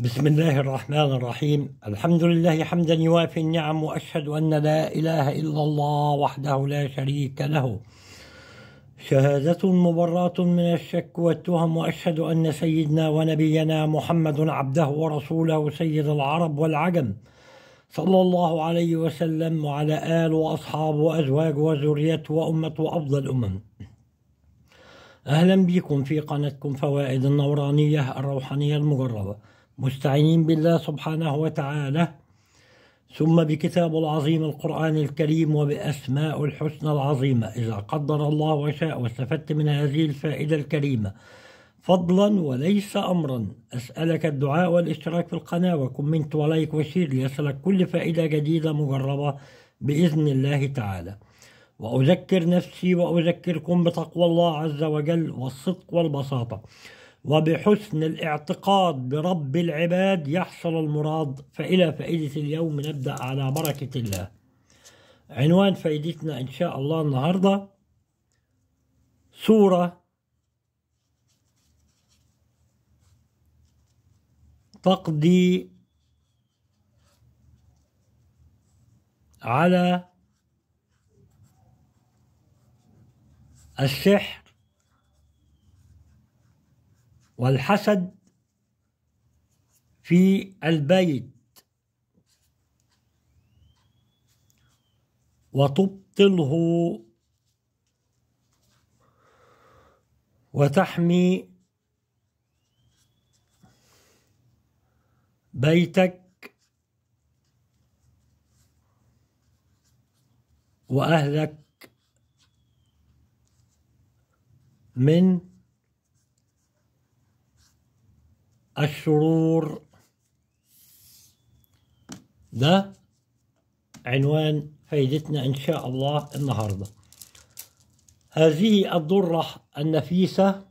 بسم الله الرحمن الرحيم الحمد لله حمدا يوافي النعم وأشهد أن لا إله إلا الله وحده لا شريك له شهادة مبراة من الشك والتهم وأشهد أن سيدنا ونبينا محمد عبده ورسوله سيد العرب والعجم صلى الله عليه وسلم وعلى ال واصحاب وازواج وذريته وامه وافضل أمم أهلا بكم في قناتكم فوائد النورانية الروحانية المجربة مستعينين بالله سبحانه وتعالى ثم بكتاب العظيم القرآن الكريم وبأسماء الحسنى العظيمة إذا قدر الله وشاء واستفدت من هذه الفائدة الكريمة فضلا وليس أمرا أسألك الدعاء والاشتراك في القناة وكومنت ولايك وشير ليصلك كل فائدة جديدة مجربة بإذن الله تعالى وأذكر نفسي وأذكركم بتقوى الله عز وجل والصدق والبساطة وبحسن الاعتقاد برب العباد يحصل المراد فإلى فائدة اليوم نبدأ على بركة الله عنوان فائدتنا إن شاء الله النهاردة سورة تقضي على السحر والحسد في البيت وتبطله وتحمي بيتك واهلك من الشرور ده عنوان فايدتنا إن شاء الله النهاردة هذه الضرة النفيسة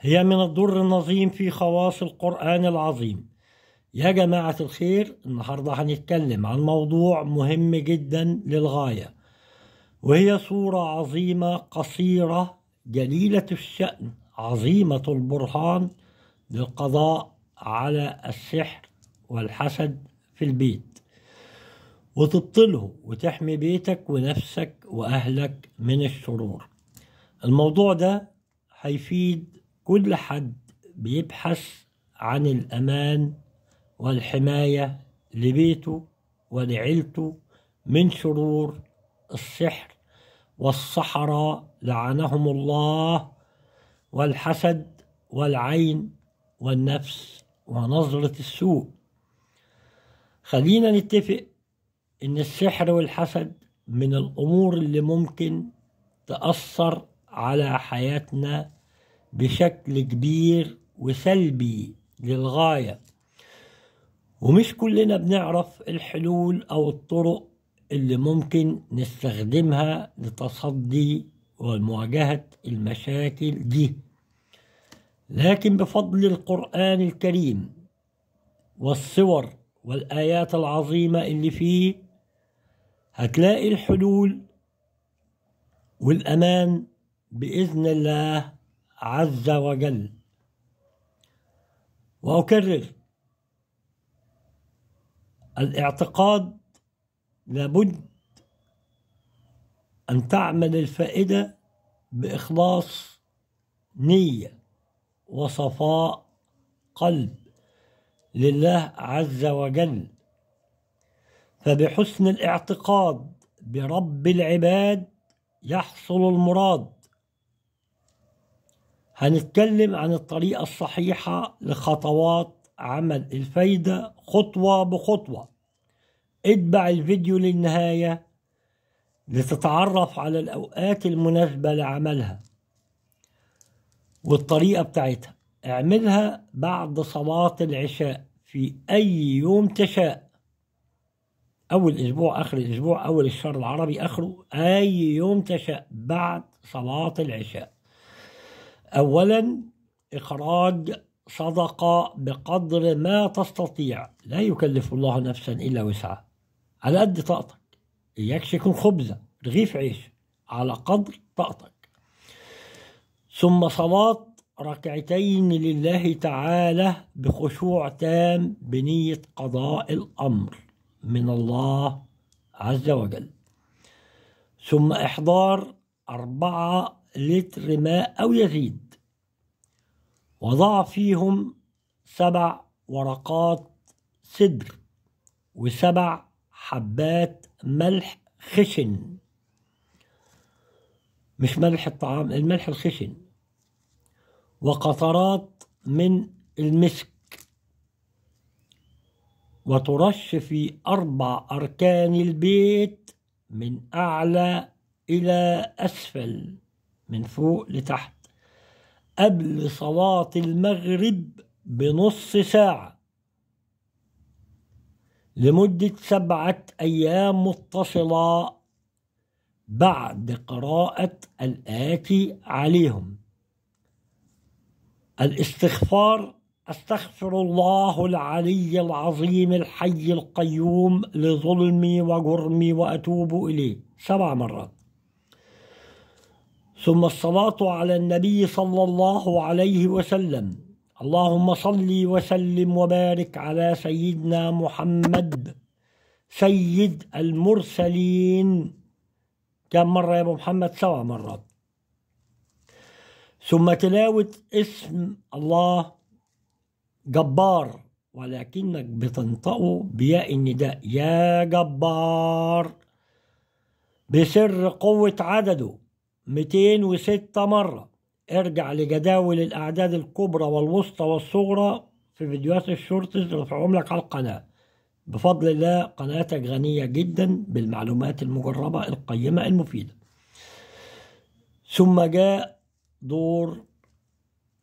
هي من الضر النظيم في خواص القرآن العظيم يا جماعة الخير النهاردة هنتكلم عن موضوع مهم جدا للغاية وهي صورة عظيمة قصيرة جليلة الشأن عظيمة البرهان للقضاء على السحر والحسد في البيت وتبطله وتحمي بيتك ونفسك وأهلك من الشرور الموضوع ده هيفيد كل حد بيبحث عن الأمان والحماية لبيته ولعيلته من شرور السحر والصحراء لعنهم الله والحسد والعين والنفس ونظرة السوء خلينا نتفق إن السحر والحسد من الأمور اللي ممكن تأثر على حياتنا بشكل كبير وسلبي للغاية ومش كلنا بنعرف الحلول أو الطرق اللي ممكن نستخدمها لتصدي ومواجهة المشاكل دي لكن بفضل القرآن الكريم والصور والآيات العظيمة اللي فيه هتلاقي الحلول والأمان بإذن الله عز وجل وأكرر الاعتقاد لابد أن تعمل الفائدة بإخلاص نية وصفاء قلب لله عز وجل فبحسن الاعتقاد برب العباد يحصل المراد هنتكلم عن الطريقة الصحيحة لخطوات عمل الفايدة خطوة بخطوة اتبع الفيديو للنهاية لتتعرف على الأوقات المناسبة لعملها والطريقة بتاعتها اعملها بعد صلاة العشاء في أي يوم تشاء أول أسبوع آخر الأسبوع أول الشهر العربي آخره أي يوم تشاء بعد صلاة العشاء أولا إخراج صدقة بقدر ما تستطيع لا يكلف الله نفسا إلا وسعها على قد طاقتك إياك يكون خبزة رغيف عيش على قدر طاقتك ثم صلاة ركعتين لله تعالى بخشوع تام بنية قضاء الأمر من الله عز وجل ثم إحضار أربعة لتر ماء أو يزيد وضع فيهم سبع ورقات سدر وسبع حبات ملح خشن مش ملح الطعام الملح الخشن وقطرات من المسك وترش في أربع أركان البيت من أعلى إلى أسفل من فوق لتحت قبل صلاة المغرب بنص ساعة لمدة سبعة أيام متصلة بعد قراءة الآتي عليهم الاستغفار استغفر الله العلي العظيم الحي القيوم لظلمي وجرمي واتوب اليه سبع مرات ثم الصلاه على النبي صلى الله عليه وسلم اللهم صل وسلم وبارك على سيدنا محمد سيد المرسلين كم مره يا ابو محمد سبع مرات ثم تلاوة اسم الله جبار ولكنك بتنطقه بياء النداء يا جبار بسر قوة عدده 206 مرة ارجع لجداول الأعداد الكبرى والوسطى والصغرى في فيديوهات الشورتز رفعهم لك على القناة بفضل الله قناتك غنية جدا بالمعلومات المجربة القيمة المفيدة ثم جاء دور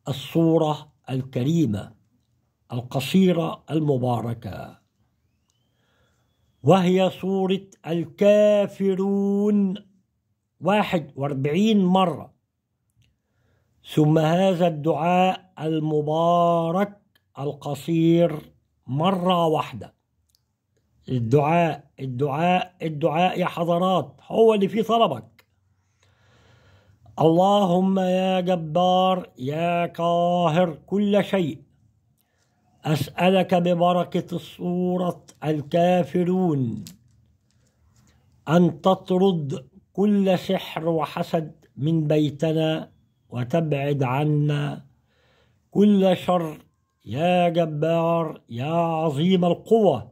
الصورة الكريمة القصيرة المباركة وهي صورة الكافرون واحد واربعين مرة ثم هذا الدعاء المبارك القصير مرة واحدة الدعاء الدعاء الدعاء يا حضرات هو اللي فيه طلبك اللهم يا جبار يا قاهر كل شيء أسألك ببركة الصورة الكافرون أن تطرد كل سحر وحسد من بيتنا وتبعد عنا كل شر يا جبار يا عظيم القوة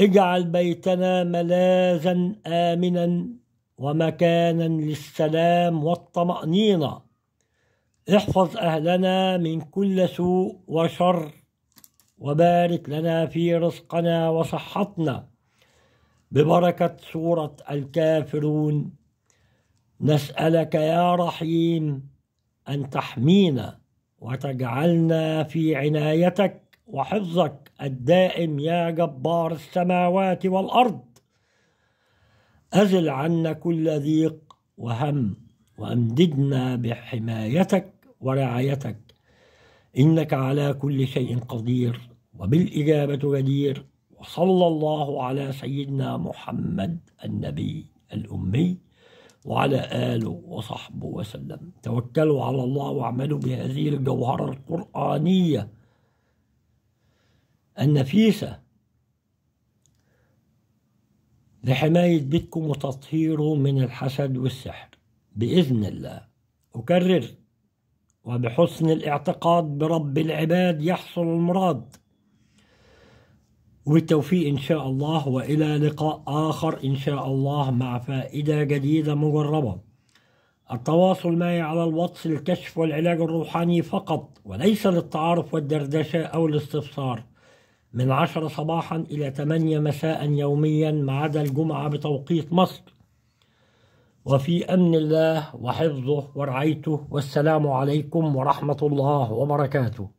اجعل بيتنا ملاذا آمنا ومكانا للسلام والطمأنينة احفظ أهلنا من كل سوء وشر وبارك لنا في رزقنا وصحتنا ببركة سورة الكافرون نسألك يا رحيم أن تحمينا وتجعلنا في عنايتك وحفظك الدائم يا جبار السماوات والأرض أزل عنا كل ضيق وهم وأمددنا بحمايتك ورعايتك إنك على كل شيء قدير وبالإجابة جدير وصلى الله على سيدنا محمد النبي الأمي وعلى آله وصحبه وسلم توكلوا على الله واعملوا بهذه الجوهرة القرآنية النفيسة لحماية بيتكم وتطهيره من الحسد والسحر بإذن الله أكرر وبحسن الاعتقاد برب العباد يحصل المراد وبالتوفيق إن شاء الله وإلى لقاء آخر إن شاء الله مع فائدة جديدة مجربة التواصل معي على الواتس للكشف والعلاج الروحاني فقط وليس للتعارف والدردشة أو الاستفسار من 10 صباحا إلى 8 مساء يوميا ما عدا الجمعة بتوقيت مصر وفي أمن الله وحفظه ورعايته والسلام عليكم ورحمة الله وبركاته